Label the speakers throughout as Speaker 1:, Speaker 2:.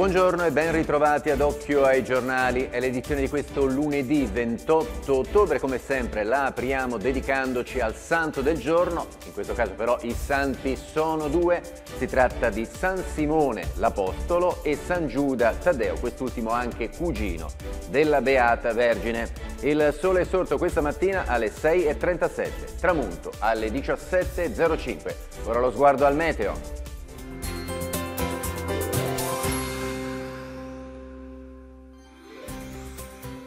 Speaker 1: Buongiorno e ben ritrovati ad Occhio ai giornali. È l'edizione di questo lunedì 28 ottobre. Come sempre la apriamo dedicandoci al santo del giorno. In questo caso però i santi sono due. Si tratta di San Simone l'Apostolo e San Giuda Taddeo, quest'ultimo anche cugino della Beata Vergine. Il sole è sorto questa mattina alle 6.37, tramonto alle 17.05. Ora lo sguardo al meteo.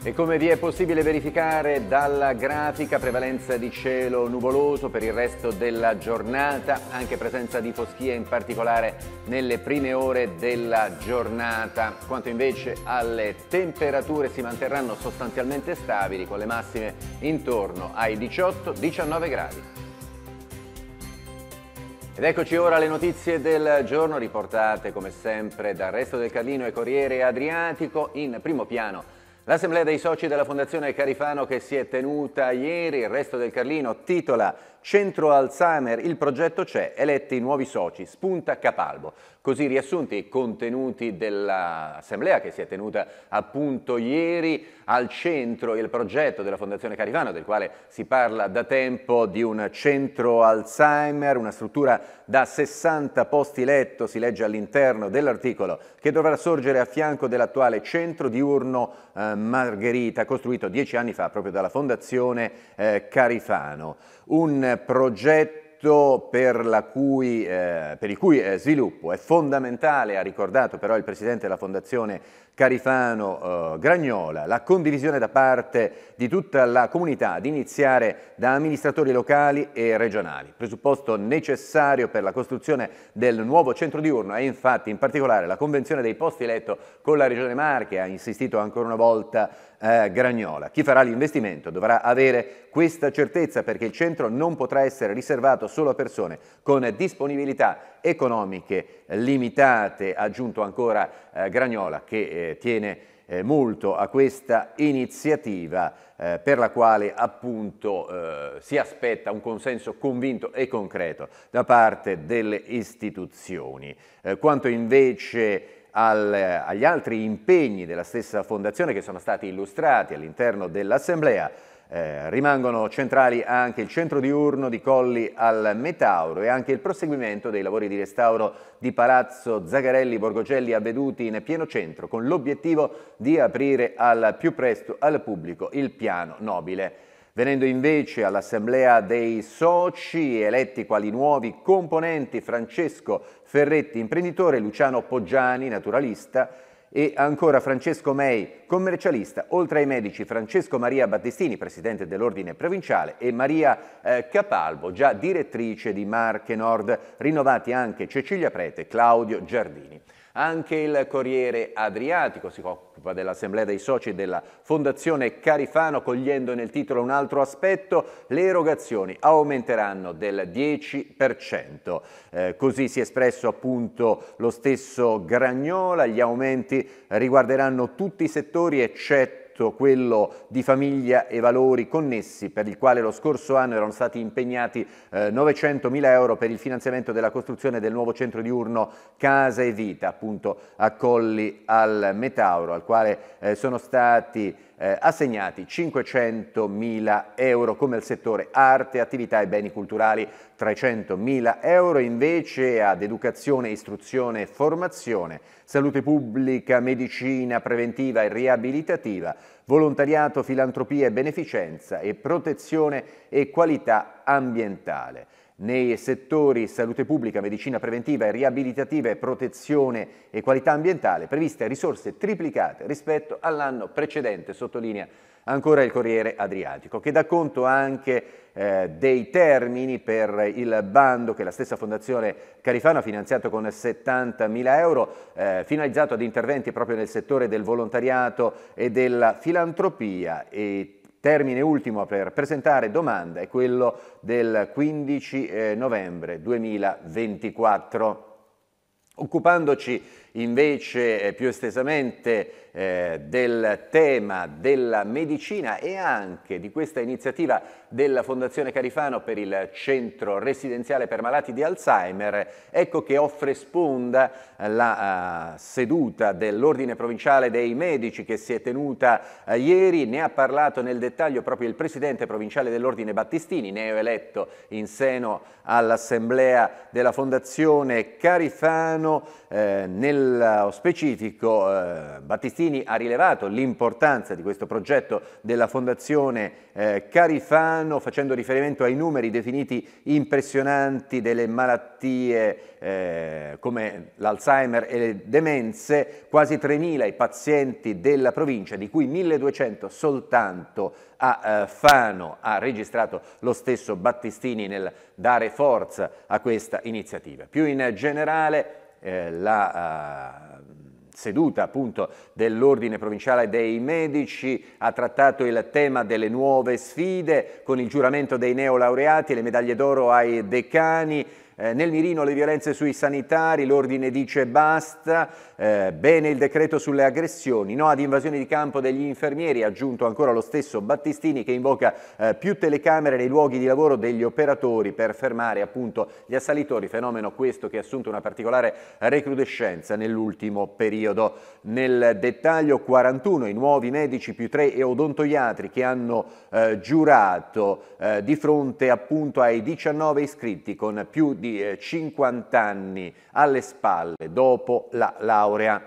Speaker 1: E come vi è possibile verificare dalla grafica, prevalenza di cielo nuvoloso per il resto della giornata, anche presenza di foschia in particolare nelle prime ore della giornata. Quanto invece alle temperature si manterranno sostanzialmente stabili con le massime intorno ai 18-19 gradi. Ed eccoci ora alle notizie del giorno riportate come sempre dal resto del Carlino e Corriere Adriatico in primo piano L'assemblea dei soci della Fondazione Carifano che si è tenuta ieri, il resto del Carlino, titola Centro Alzheimer, il progetto c'è, eletti i nuovi soci, spunta Capalbo. Così riassunti i contenuti dell'assemblea che si è tenuta appunto ieri al centro il progetto della Fondazione Carivano, del quale si parla da tempo di un centro Alzheimer, una struttura da 60 posti letto, si legge all'interno dell'articolo, che dovrà sorgere a fianco dell'attuale centro diurno eh, Margherita, costruito dieci anni fa proprio dalla Fondazione eh, Carifano un progetto per, cui, eh, per, il cui eh, sviluppo è fondamentale, ha ricordato però il Presidente della Fondazione Carifano eh, Gragnola, la condivisione da parte di tutta la comunità ad iniziare da amministratori locali e regionali. Presupposto necessario per la costruzione del nuovo centro diurno è infatti in particolare la convenzione dei posti letto con la Regione Marche, ha insistito ancora una volta eh, Gragnola. Chi farà l'investimento dovrà avere questa certezza perché il centro non potrà essere riservato solo a persone con disponibilità economiche limitate, ha aggiunto ancora eh, Gragnola che eh, tiene eh, molto a questa iniziativa eh, per la quale appunto eh, si aspetta un consenso convinto e concreto da parte delle istituzioni. Eh, quanto invece al, agli altri impegni della stessa fondazione che sono stati illustrati all'interno dell'Assemblea, eh, rimangono centrali anche il centro diurno di Colli al Metauro e anche il proseguimento dei lavori di restauro di Palazzo Zagarelli Borgocelli avveduti in pieno centro con l'obiettivo di aprire al più presto al pubblico il piano nobile. Venendo invece all'assemblea dei soci eletti quali nuovi componenti Francesco Ferretti imprenditore, Luciano Poggiani naturalista, e ancora Francesco Mei, commercialista, oltre ai medici Francesco Maria Battistini, presidente dell'Ordine Provinciale, e Maria eh, Capalvo, già direttrice di Marche Nord, rinnovati anche Cecilia Prete e Claudio Giardini. Anche il Corriere Adriatico si occupa dell'assemblea dei soci della Fondazione Carifano, cogliendo nel titolo un altro aspetto, le erogazioni aumenteranno del 10%. Eh, così si è espresso appunto lo stesso Gragnola, gli aumenti riguarderanno tutti i settori eccetto progetto, quello di famiglia e valori connessi, per il quale lo scorso anno erano stati impegnati eh, 900 mila euro per il finanziamento della costruzione del nuovo centro diurno Casa e Vita, appunto a Colli al Metauro, al quale eh, sono stati eh, assegnati 500.000 euro come al settore arte, attività e beni culturali, 300.000 euro invece ad educazione, istruzione e formazione, salute pubblica, medicina preventiva e riabilitativa, volontariato, filantropia e beneficenza e protezione e qualità ambientale nei settori salute pubblica, medicina preventiva e riabilitativa e protezione e qualità ambientale, previste risorse triplicate rispetto all'anno precedente, sottolinea ancora il Corriere Adriatico, che dà conto anche eh, dei termini per il bando che la stessa Fondazione Carifano ha finanziato con 70.000 euro, eh, finalizzato ad interventi proprio nel settore del volontariato e della filantropia. E Termine ultimo per presentare domanda è quello del 15 eh, novembre 2024. Occupandoci invece eh, più estesamente eh, del tema della medicina e anche di questa iniziativa della Fondazione Carifano per il centro residenziale per malati di Alzheimer, ecco che offre sponda la uh, seduta dell'Ordine Provinciale dei Medici che si è tenuta uh, ieri, ne ha parlato nel dettaglio proprio il Presidente Provinciale dell'Ordine Battistini, neoeletto in seno all'Assemblea della Fondazione Carifano eh, nel nello specifico eh, Battistini ha rilevato l'importanza di questo progetto della Fondazione eh, Carifano facendo riferimento ai numeri definiti impressionanti delle malattie eh, come l'Alzheimer e le demenze, quasi 3.000 i pazienti della provincia di cui 1.200 soltanto a eh, Fano ha registrato lo stesso Battistini nel dare forza a questa iniziativa. Più in generale eh, la eh, seduta appunto dell'Ordine Provinciale dei Medici, ha trattato il tema delle nuove sfide con il giuramento dei neolaureati, le medaglie d'oro ai decani, eh, nel mirino le violenze sui sanitari, l'ordine dice basta, eh, bene il decreto sulle aggressioni, no ad invasioni di campo degli infermieri, aggiunto ancora lo stesso Battistini che invoca eh, più telecamere nei luoghi di lavoro degli operatori per fermare appunto gli assalitori, fenomeno questo che ha assunto una particolare recrudescenza nell'ultimo periodo. Nel dettaglio 41 i nuovi medici più 3 e odontoiatri che hanno eh, giurato eh, di fronte appunto ai 19 iscritti con più di di 50 eh, anni alle spalle dopo la laurea.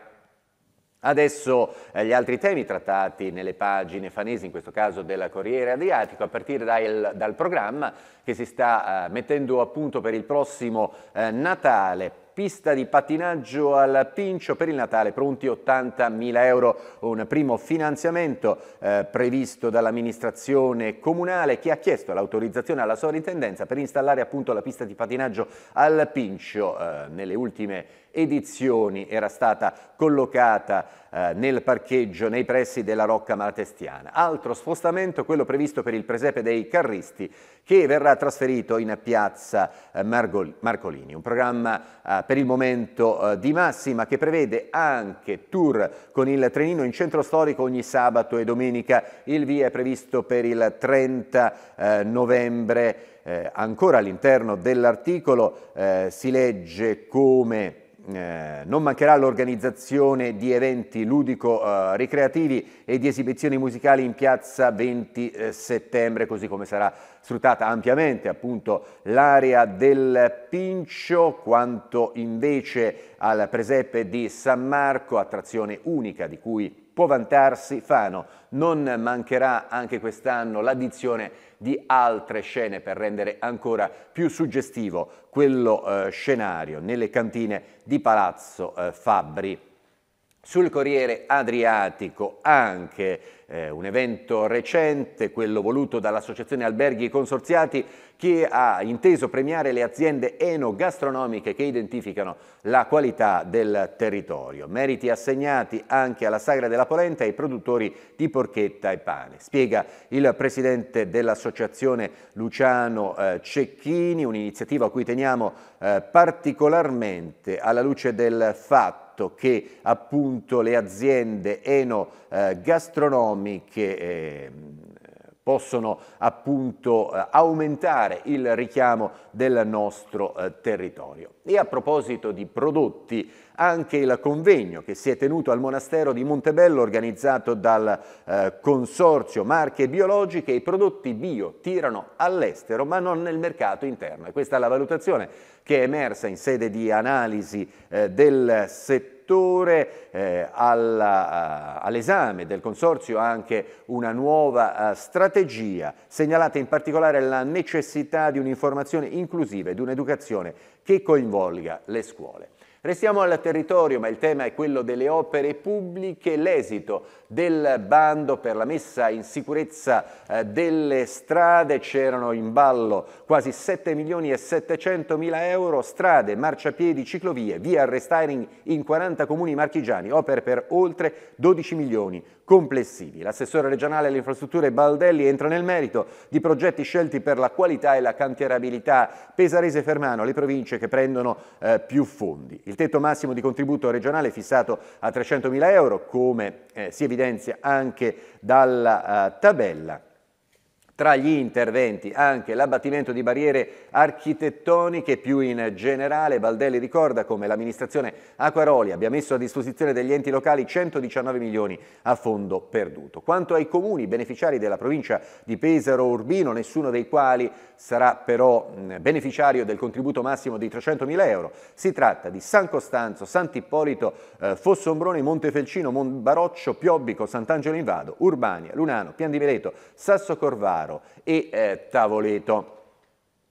Speaker 1: Adesso eh, gli altri temi trattati nelle pagine fanesi, in questo caso della Corriere Adriatico, a partire dal, dal programma che si sta eh, mettendo a punto per il prossimo eh, Natale pista di patinaggio al Pincio per il Natale, pronti 80.000 euro, un primo finanziamento eh, previsto dall'amministrazione comunale che ha chiesto l'autorizzazione alla sovrintendenza per installare appunto la pista di patinaggio al Pincio eh, nelle ultime edizioni era stata collocata eh, nel parcheggio nei pressi della Rocca Malatestiana. Altro spostamento, quello previsto per il presepe dei Carristi, che verrà trasferito in piazza eh, Margol Marcolini. Un programma eh, per il momento eh, di massima che prevede anche tour con il trenino in centro storico ogni sabato e domenica. Il via è previsto per il 30 eh, novembre. Eh, ancora all'interno dell'articolo si legge come eh, non mancherà l'organizzazione di eventi ludico-ricreativi eh, e di esibizioni musicali in piazza 20 eh, settembre, così come sarà sfruttata ampiamente appunto l'area del Pincio, quanto invece al presepe di San Marco, attrazione unica di cui può vantarsi Fano. Non mancherà anche quest'anno l'addizione di altre scene per rendere ancora più suggestivo quello eh, scenario nelle cantine di Palazzo eh, Fabbri. Sul Corriere Adriatico anche eh, un evento recente, quello voluto dall'Associazione Alberghi Consorziati, che ha inteso premiare le aziende enogastronomiche che identificano la qualità del territorio. Meriti assegnati anche alla Sagra della Polenta e ai produttori di porchetta e pane. Spiega il presidente dell'Associazione Luciano eh, Cecchini, un'iniziativa a cui teniamo eh, particolarmente alla luce del fatto fatto che appunto le aziende enogastronomiche ehm, possono appunto eh, aumentare il richiamo del nostro eh, territorio. E a proposito di prodotti, anche il convegno che si è tenuto al monastero di Montebello organizzato dal eh, consorzio Marche Biologiche, i prodotti bio tirano all'estero ma non nel mercato interno. E questa è la valutazione che è emersa in sede di analisi del settore settore, eh, eh, all'esame del Consorzio anche una nuova eh, strategia, segnalata in particolare la necessità di un'informazione inclusiva e un'educazione che coinvolga le scuole. Restiamo al territorio, ma il tema è quello delle opere pubbliche. L'esito del bando per la messa in sicurezza eh, delle strade c'erano in ballo quasi 7 milioni e 700 mila euro, strade, marciapiedi, ciclovie, via restyling in 40 comuni marchigiani, opere per oltre 12 milioni complessivi. L'assessore regionale alle infrastrutture Baldelli entra nel merito di progetti scelti per la qualità e la cantierabilità pesarese-fermano, le province che prendono eh, più fondi. Il il tetto massimo di contributo regionale è fissato a 300.000 euro, come eh, si evidenzia anche dalla uh, tabella. Tra gli interventi anche l'abbattimento di barriere architettoniche più in generale. Baldelli ricorda come l'amministrazione Acquaroli abbia messo a disposizione degli enti locali 119 milioni a fondo perduto. Quanto ai comuni beneficiari della provincia di Pesaro Urbino, nessuno dei quali sarà però beneficiario del contributo massimo di 300.000 euro. Si tratta di San Costanzo, Sant'Ippolito, eh, Fossombrone, Montefelcino, Monbaroccio, Piobbico, Sant'Angelo Invado, Urbania, Lunano, Pian di Veleto, Sasso Corvaro e eh, Tavoleto.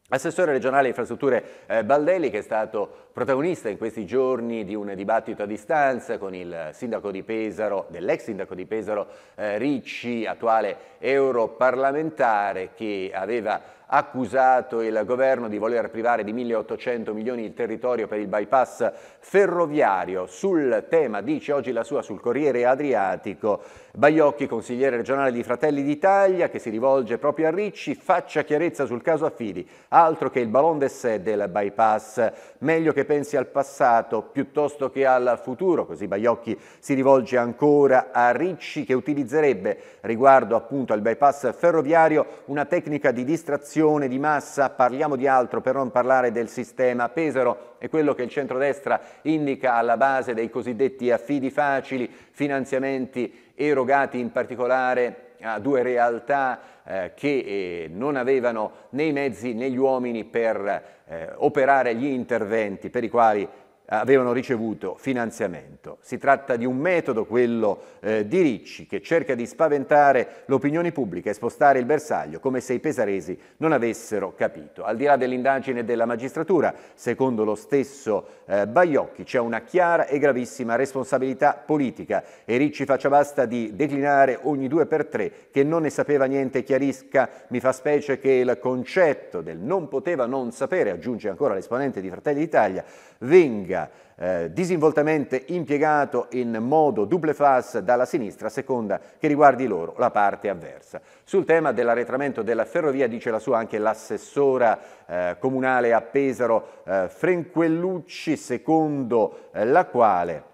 Speaker 1: Assessore regionale infrastrutture eh, Baldelli che è stato protagonista in questi giorni di un dibattito a distanza con il sindaco di Pesaro, dell'ex sindaco di Pesaro Ricci, attuale europarlamentare che aveva accusato il governo di voler privare di 1.800 milioni il territorio per il bypass ferroviario. Sul tema dice oggi la sua sul Corriere Adriatico Baiocchi, consigliere regionale di Fratelli d'Italia, che si rivolge proprio a Ricci, faccia chiarezza sul caso Affidi, altro che il ballon d'essè del bypass. Meglio che pensi al passato piuttosto che al futuro, così Baiocchi si rivolge ancora a Ricci che utilizzerebbe riguardo appunto al bypass ferroviario una tecnica di distrazione mobilitazione di massa, parliamo di altro per non parlare del sistema Pesaro e quello che il centrodestra indica alla base dei cosiddetti affidi facili, finanziamenti erogati in particolare a due realtà eh, che eh, non avevano né i mezzi né gli uomini per eh, operare gli interventi per i quali avevano ricevuto finanziamento. Si tratta di un metodo, quello eh, di Ricci, che cerca di spaventare l'opinione pubblica e spostare il bersaglio come se i pesaresi non avessero capito. Al di là dell'indagine della magistratura, secondo lo stesso eh, Baiocchi, c'è una chiara e gravissima responsabilità politica e Ricci faccia basta di declinare ogni due per tre che non ne sapeva niente chiarisca. Mi fa specie che il concetto del non poteva non sapere, aggiunge ancora l'esponente di Fratelli d'Italia, venga Lega, eh, disinvoltamente impiegato in modo double face dalla sinistra, seconda che riguardi loro la parte avversa. Sul tema dell'arretramento della ferrovia dice la sua anche l'assessora eh, comunale a Pesaro eh, Frenquellucci, secondo eh, la quale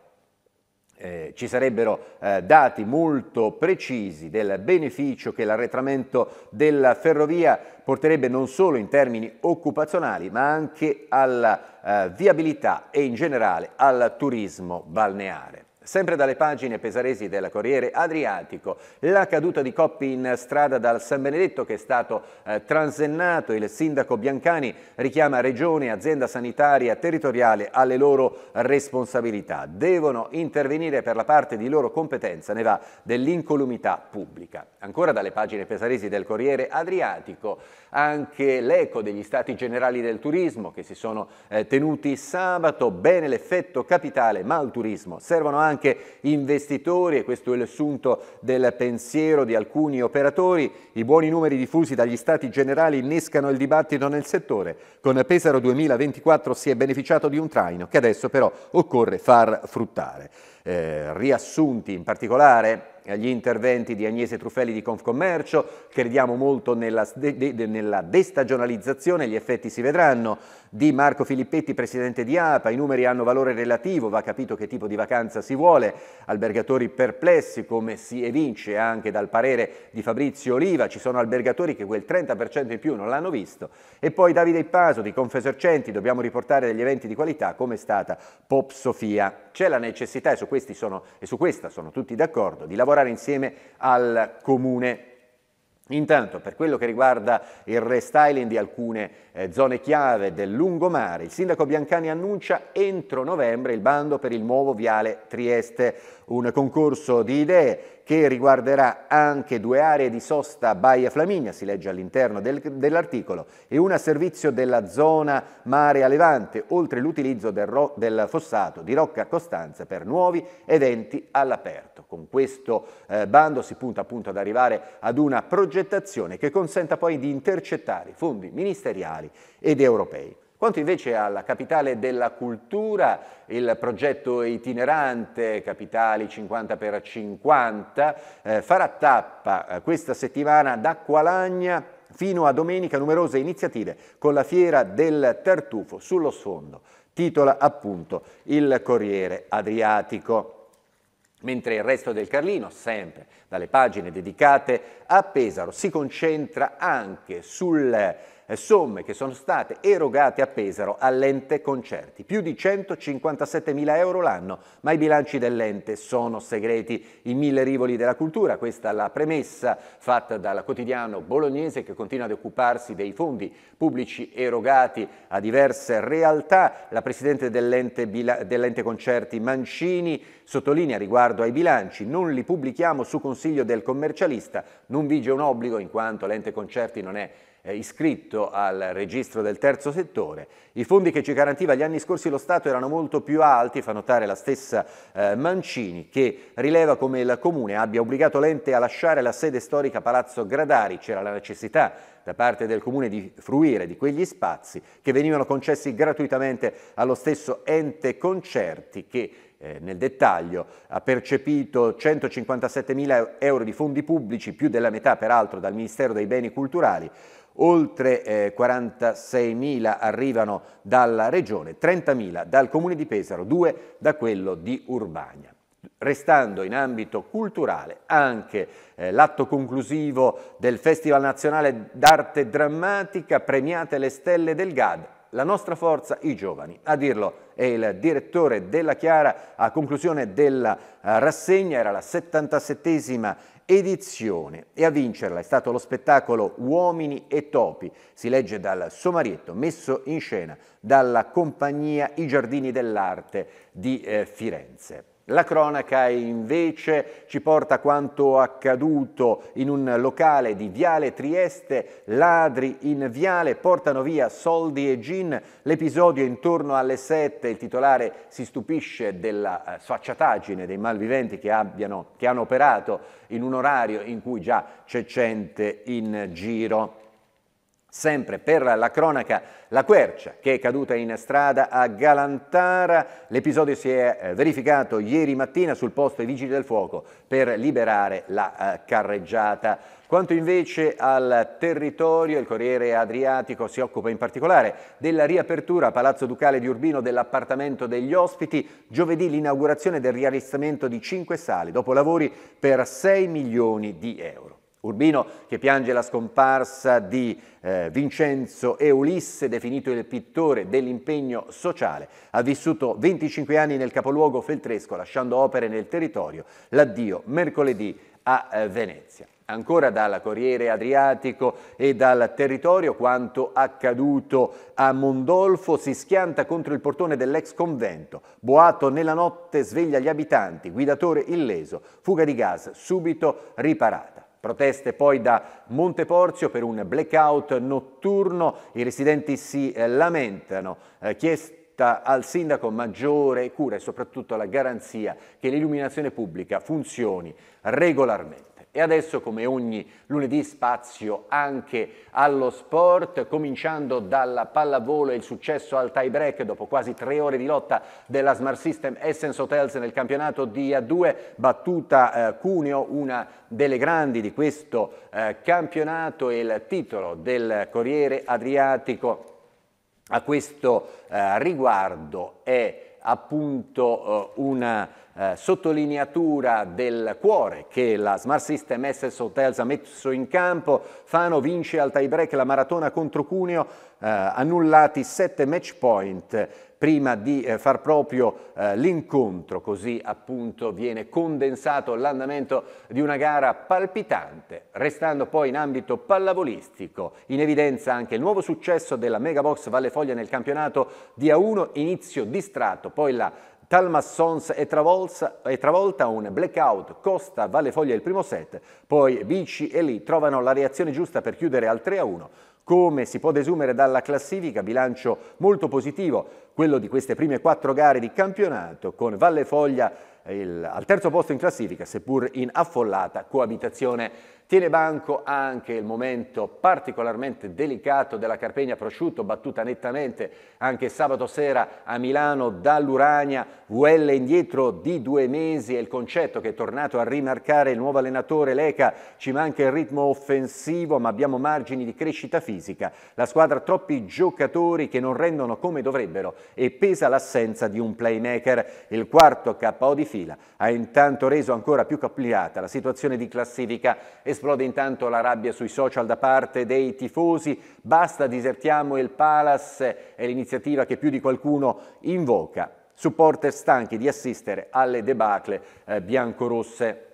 Speaker 1: eh, ci sarebbero eh, dati molto precisi del beneficio che l'arretramento della ferrovia porterebbe non solo in termini occupazionali ma anche alla eh, viabilità e in generale al turismo balneare. Sempre dalle pagine pesaresi della Corriere Adriatico, la caduta di Coppi in strada dal San Benedetto che è stato eh, transennato, il sindaco Biancani richiama regione, azienda sanitaria, territoriale alle loro responsabilità. Devono intervenire per la parte di loro competenza, ne va dell'incolumità pubblica. Ancora dalle pagine pesaresi del Corriere Adriatico, anche l'eco degli stati generali del turismo che si sono eh, tenuti sabato, bene l'effetto capitale ma al turismo servono anche investitori e questo è il sunto del pensiero di alcuni operatori, i buoni numeri diffusi dagli stati generali innescano il dibattito nel settore, con Pesaro 2024 si è beneficiato di un traino che adesso però occorre far fruttare. Eh, riassunti in particolare gli interventi di Agnese Truffelli di Confcommercio, crediamo molto nella, de, de, nella destagionalizzazione, gli effetti si vedranno, di Marco Filippetti, presidente di APA, i numeri hanno valore relativo, va capito che tipo di vacanza si vuole, albergatori perplessi come si evince anche dal parere di Fabrizio Oliva, ci sono albergatori che quel 30% in più non l'hanno visto, e poi Davide Paso di Confesercenti, dobbiamo riportare degli eventi di qualità come è stata Pop Sofia. C'è la necessità, e su, sono, e su questa sono tutti d'accordo, di lavorare lavorare insieme al comune Intanto, per quello che riguarda il restyling di alcune eh, zone chiave del lungomare, il sindaco Biancani annuncia entro novembre il bando per il nuovo viale Trieste, un concorso di idee che riguarderà anche due aree di sosta Baia Flaminia, si legge all'interno del, dell'articolo, e una a servizio della zona mare a Levante, oltre l'utilizzo del, ro, del fossato di Rocca Costanza per nuovi eventi all'aperto. Con questo eh, bando si punta appunto ad arrivare ad una progettazione progettazione che consenta poi di intercettare fondi ministeriali ed europei. Quanto invece alla capitale della cultura, il progetto itinerante Capitali 50x50 eh, farà tappa eh, questa settimana da Qualagna fino a domenica numerose iniziative con la fiera del tartufo sullo sfondo, titola appunto il Corriere Adriatico mentre il resto del Carlino, sempre dalle pagine dedicate a Pesaro, si concentra anche sul eh, somme che sono state erogate a Pesaro all'ente concerti, più di 157 mila euro l'anno, ma i bilanci dell'ente sono segreti. I mille rivoli della cultura, questa è la premessa fatta dal quotidiano bolognese che continua ad occuparsi dei fondi pubblici erogati a diverse realtà. La presidente dell'ente, dell concerti Mancini sottolinea riguardo ai bilanci, non li pubblichiamo su consiglio del commercialista, non vige un obbligo in quanto l'ente concerti non è eh, iscritto al registro del terzo settore. I fondi che ci garantiva gli anni scorsi lo Stato erano molto più alti, fa notare la stessa eh, Mancini, che rileva come il Comune abbia obbligato l'ente a lasciare la sede storica Palazzo Gradari. C'era la necessità da parte del Comune di fruire di quegli spazi che venivano concessi gratuitamente allo stesso ente concerti che eh, nel dettaglio ha percepito 157 mila euro di fondi pubblici, più della metà peraltro dal Ministero dei Beni Culturali, oltre eh, 46.000 arrivano dalla Regione, 30.000 dal Comune di Pesaro, 2 da quello di Urbania restando in ambito culturale anche eh, l'atto conclusivo del Festival Nazionale d'Arte Drammatica Premiate le Stelle del GAD. La nostra forza, i giovani. A dirlo è il direttore della Chiara a conclusione della eh, rassegna, era la 77esima edizione e a vincerla è stato lo spettacolo Uomini e Topi, si legge dal Somarietto, messo in scena dalla compagnia I Giardini dell'Arte di eh, Firenze. La cronaca invece ci porta quanto accaduto in un locale di Viale Trieste, ladri in viale portano via soldi e gin, l'episodio intorno alle 7, il titolare si stupisce della eh, sfacciataggine dei malviventi che, abbiano, che hanno operato in un orario in cui già c'è gente in giro. Sempre per la cronaca, la quercia che è caduta in strada a Galantara. L'episodio si è eh, verificato ieri mattina sul posto ai vigili del fuoco per liberare la eh, carreggiata. Quanto invece al territorio, il Corriere Adriatico si occupa in particolare della riapertura a Palazzo Ducale di Urbino dell'appartamento degli ospiti, giovedì l'inaugurazione del rialistamento di cinque sale dopo lavori per 6 milioni di euro. Urbino che piange la scomparsa di eh, Vincenzo Ulisse, definito il pittore dell'impegno sociale, ha vissuto 25 anni nel capoluogo feltresco lasciando opere nel territorio, l'addio mercoledì a eh, Venezia. Ancora dal Corriere Adriatico e dal territorio quanto accaduto a Mondolfo si schianta contro il portone dell'ex convento. Boato nella notte sveglia gli abitanti, guidatore illeso, fuga di gas subito riparata. Proteste poi da Monteporzio per un blackout notturno, i residenti si eh, lamentano, eh, chiesta al sindaco maggiore cura e soprattutto la garanzia che l'illuminazione pubblica funzioni regolarmente. E adesso come ogni lunedì spazio anche allo sport, cominciando dalla pallavolo e il successo al tie break dopo quasi tre ore di lotta della Smart System Essence Hotels nel campionato di A2, battuta eh, Cuneo, una delle grandi di questo eh, campionato e il titolo del Corriere Adriatico a questo eh, riguardo è appunto eh, una eh, sottolineatura del cuore che la Smart System SS Hotels ha messo in campo. Fano vince al tie break la maratona contro Cuneo, eh, annullati 7 match point prima di eh, far proprio eh, l'incontro, così appunto viene condensato l'andamento di una gara palpitante, restando poi in ambito pallavolistico, in evidenza anche il nuovo successo della Megabox Valle Foglia nel campionato di A1, inizio distratto, poi la Talma Sons è travolta, è travolta un blackout, Costa Valle Foglia il primo set, poi Bici e Lì trovano la reazione giusta per chiudere al 3-1. Come si può desumere dalla classifica, bilancio molto positivo, quello di queste prime quattro gare di campionato, con Valle Foglia il, al terzo posto in classifica, seppur in affollata coabitazione. Tiene banco anche il momento particolarmente delicato della Carpegna Prosciutto, battuta nettamente anche sabato sera a Milano dall'Urania, VL indietro di due mesi è il concetto che è tornato a rimarcare il nuovo allenatore Leca, ci manca il ritmo offensivo ma abbiamo margini di crescita fisica, la squadra troppi giocatori che non rendono come dovrebbero e pesa l'assenza di un playmaker. Il quarto KO di fila ha intanto reso ancora più capigliata la situazione di classifica. Esplode intanto la rabbia sui social da parte dei tifosi. Basta disertiamo il Palace è l'iniziativa che più di qualcuno invoca. Supporter stanchi di assistere alle debacle eh, biancorosse.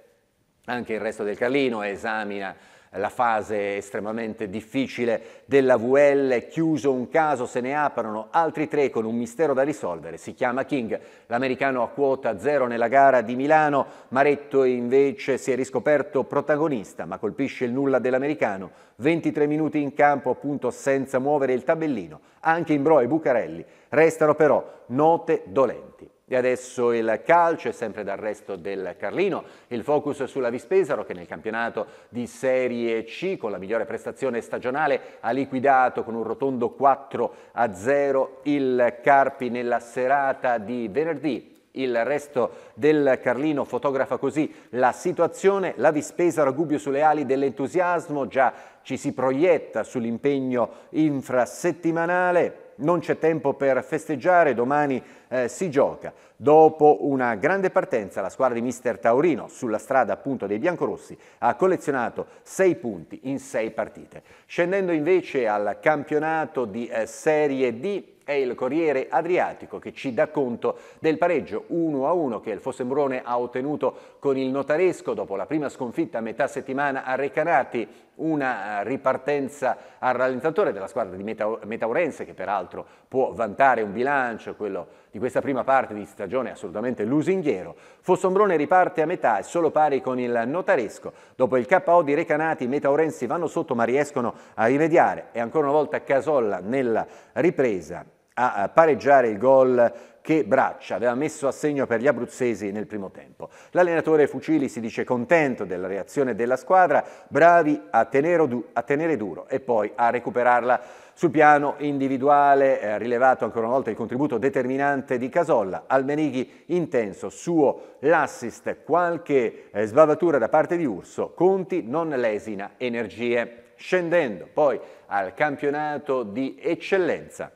Speaker 1: Anche il resto del Carlino esamina la fase estremamente difficile della VL, chiuso un caso, se ne aprono altri tre con un mistero da risolvere, si chiama King, l'americano a quota zero nella gara di Milano, Maretto invece si è riscoperto protagonista, ma colpisce il nulla dell'americano, 23 minuti in campo appunto senza muovere il tabellino, anche Imbro e Bucarelli restano però note dolenti. E adesso il calcio è sempre d'arresto del Carlino, il focus sulla Vispesaro che nel campionato di Serie C con la migliore prestazione stagionale ha liquidato con un rotondo 4 a 0 il Carpi nella serata di venerdì. Il resto del Carlino fotografa così la situazione, la Vispesaro Gubbio sulle ali dell'entusiasmo, già ci si proietta sull'impegno infrasettimanale non c'è tempo per festeggiare, domani eh, si gioca. Dopo una grande partenza la squadra di mister Taurino sulla strada appunto dei biancorossi ha collezionato 6 punti in 6 partite. Scendendo invece al campionato di eh, Serie D è il Corriere Adriatico che ci dà conto del pareggio 1-1 che il Fossembrone ha ottenuto con il Notaresco dopo la prima sconfitta a metà settimana a Recanati una eh, ripartenza al rallentatore della squadra di Metaurense che peraltro può vantare un bilancio, quello di questa prima parte di stagione assolutamente lusinghiero. Fossombrone riparte a metà e solo pari con il Notaresco. Dopo il KO di Recanati i Metaurensi vanno sotto ma riescono a rimediare e ancora una volta Casolla nella ripresa a pareggiare il gol che Braccia aveva messo a segno per gli abruzzesi nel primo tempo. L'allenatore Fucili si dice contento della reazione della squadra, bravi a, du a tenere duro e poi a recuperarla sul piano individuale, eh, rilevato ancora una volta il contributo determinante di Casolla, Almenighi intenso, suo l'assist, qualche eh, sbavatura da parte di Urso, Conti non lesina energie. Scendendo poi al campionato di eccellenza,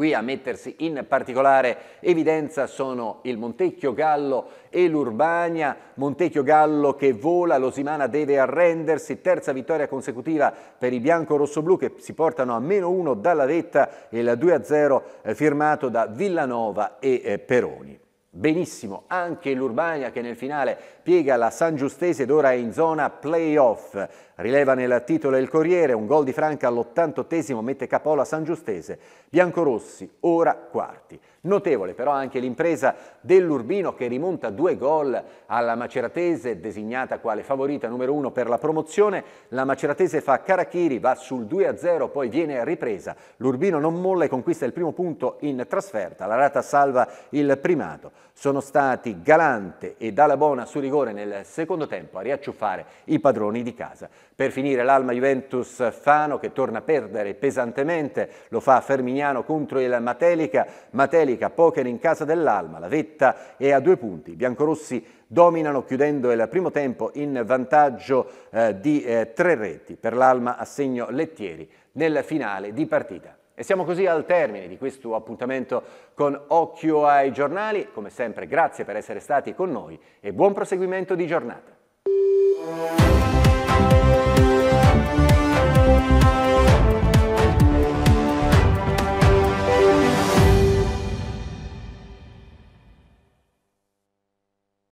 Speaker 1: Qui a mettersi in particolare evidenza sono il Montecchio Gallo e l'Urbania. Montecchio Gallo che vola, l'Osimana deve arrendersi, terza vittoria consecutiva per i bianco-rossoblù che si portano a meno uno dalla vetta e la 2-0 eh, firmato da Villanova e eh, Peroni. Benissimo, anche l'Urbania che nel finale piega la San Giustese ed ora è in zona playoff. Rileva nel titolo il Corriere, un gol di Franca all'88 mette capola San Giustese, Biancorossi ora quarti. Notevole però anche l'impresa dell'Urbino che rimonta due gol alla Maceratese, designata quale favorita numero uno per la promozione. La Maceratese fa Carachiri, va sul 2-0, poi viene ripresa. L'Urbino non molla e conquista il primo punto in trasferta. La rata salva il primato. Sono stati Galante e Dalabona su rigore nel secondo tempo a riacciuffare i padroni di casa. Per finire l'Alma Juventus Fano che torna a perdere pesantemente, lo fa Fermignano contro il Matelica, Matelica poker in casa dell'Alma, la vetta è a due punti, i biancorossi dominano chiudendo il primo tempo in vantaggio eh, di eh, tre reti, per l'Alma a segno Lettieri nel finale di partita. E siamo così al termine di questo appuntamento con Occhio ai giornali. Come sempre grazie per essere stati con noi e buon proseguimento di giornata. Thank you.